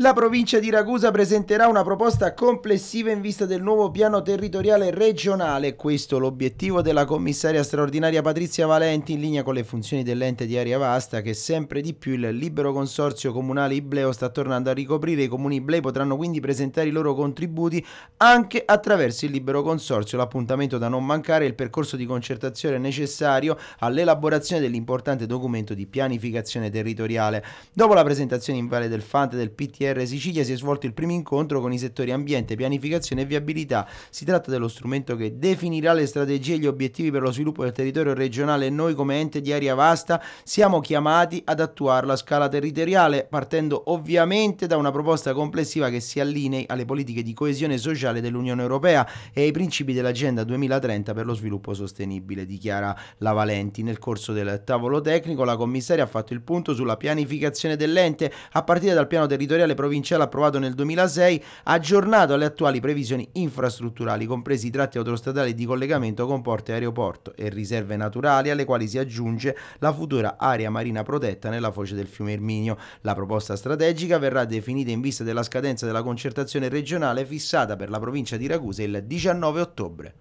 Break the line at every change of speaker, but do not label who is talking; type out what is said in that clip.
La provincia di Ragusa presenterà una proposta complessiva in vista del nuovo piano territoriale regionale. Questo è l'obiettivo della commissaria straordinaria Patrizia Valenti in linea con le funzioni dell'ente di area vasta che sempre di più il libero consorzio comunale Ibleo sta tornando a ricoprire. I comuni Iblei potranno quindi presentare i loro contributi anche attraverso il libero consorzio. L'appuntamento da non mancare è il percorso di concertazione necessario all'elaborazione dell'importante documento di pianificazione territoriale. Dopo la presentazione in Valle del Fante del PTR CTR Sicilia si è svolto il primo incontro con i settori ambiente, pianificazione e viabilità. Si tratta dello strumento che definirà le strategie e gli obiettivi per lo sviluppo del territorio regionale e noi come ente di area vasta siamo chiamati ad attuarla a scala territoriale partendo ovviamente da una proposta complessiva che si allinei alle politiche di coesione sociale dell'Unione Europea e ai principi dell'Agenda 2030 per lo sviluppo sostenibile, dichiara la Valenti. Nel corso del tavolo tecnico la commissaria ha fatto il punto sulla pianificazione dell'ente a partire dal piano territoriale provinciale approvato nel 2006, ha aggiornato le attuali previsioni infrastrutturali, compresi i tratti autostradali di collegamento con porti e aeroporto e riserve naturali, alle quali si aggiunge la futura area marina protetta nella foce del fiume Erminio. La proposta strategica verrà definita in vista della scadenza della concertazione regionale fissata per la provincia di Ragusa il 19 ottobre.